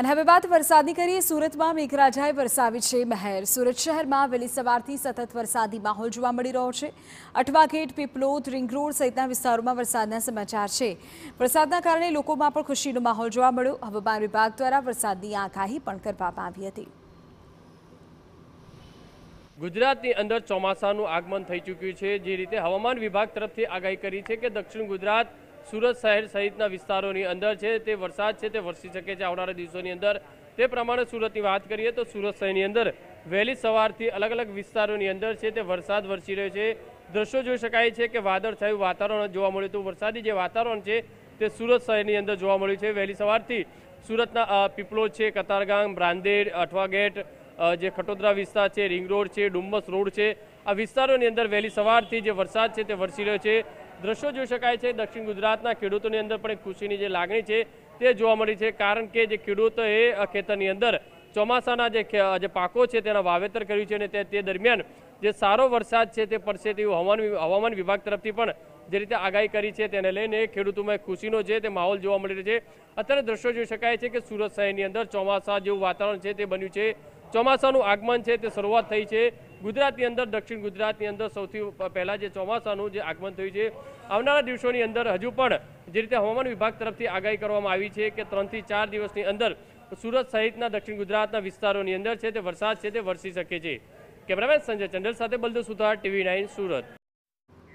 અને હવે વાત વરસાદની કરીએ સુરતમાં મેઘરાજાએ વરસાવી છે મહેર સુરત શહેરમાં વહેલી સવારથી સતત વરસાદી માહોલ જોવા મળી રહ્યો છે અઠવાગેટ પીપલોદ રિંગ રોડ સહિતના વિસ્તારોમાં વરસાદના સમાચાર છે વરસાદના કારણે લોકોમાં પણ ખુશીનો માહોલ જોવા મળ્યો હવામાન વિભાગ દ્વારા વરસાદની આગાહી પણ કરવામાં આવી હતી ગુજરાતની અંદર ચોમાસાનું આગમન થઈ ચૂક્યું છે જે રીતે હવામાન વિભાગ તરફથી આગાહી કરી છે કે દક્ષિણ ગુજરાત સુરત શહેર સહિતના વિસ્તારોની અંદર છે તે વરસાદ છે તે વરસી શકે છે આવનારા દિવસોની અંદર તે પ્રમાણે સુરતની વાત કરીએ તો સુરત શહેરની અંદર વહેલી સવારથી અલગ અલગ વિસ્તારોની અંદર છે તે વરસાદ વરસી રહ્યો છે દ્રશ્યો જોઈ શકાય છે કે વાદળછાયું વાતાવરણ જોવા મળ્યું હતું વરસાદી જે વાતાવરણ છે તે સુરત શહેરની અંદર જોવા મળ્યું છે વહેલી સવારથી સુરતના પીપળો છે કતારગામ બ્રાંદેડ અઠવાગેટ જે ખટોદરા વિસ્તાર છે રિંગ રોડ છે ડુમ્મસ રોડ છે આ વિસ્તારોની અંદર વહેલી સવારથી જે વરસાદ છે તે વરસી રહ્યો છે દ્રશ્યો જોઈ શકાય છે દક્ષિણ ગુજરાતના ખેડૂતોની અંદર પણ એક ખુશીની જે લાગણી છે તે જોવા મળી છે કારણ કે જે ખેડૂતો એ ખેતરની અંદર ચોમાસાના જે જે પાકો છે તેના વાવેતર કર્યું છે અને તે દરમિયાન જે સારો વરસાદ છે તે પડશે તેવું હવામાન હવામાન વિભાગ તરફથી પણ જે રીતે આગાહી કરી છે તેને લઈને ખેડૂતોમાં ખુશીનો છે તે માહોલ જોવા મળી રહ્યો છે અત્યારે દ્રશ્યો જોઈ શકાય છે કે સુરત શહેરની અંદર ચોમાસા જેવું વાતાવરણ છે તે બન્યું છે ચોમાસાનું આગમન છે તે શરૂઆત થઈ છે ગુજરાતની અંદર દક્ષિણ ગુજરાતની અંદર સૌથી પહેલાં જે ચોમાસાનું જે આગમન થયું છે આવનારા દિવસોની અંદર હજુ પણ જે રીતે હવામાન વિભાગ તરફથી આગાહી કરવામાં આવી છે કે ત્રણથી ચાર દિવસની અંદર સુરત સહિતના દક્ષિણ ગુજરાતના વિસ્તારોની અંદર છે તે વરસાદ છે તે વરસી શકે છે કેમેરામેન સંજય ચંડેલ સાથે બલદેવ સુથાર ટીવી નાઇન સુરત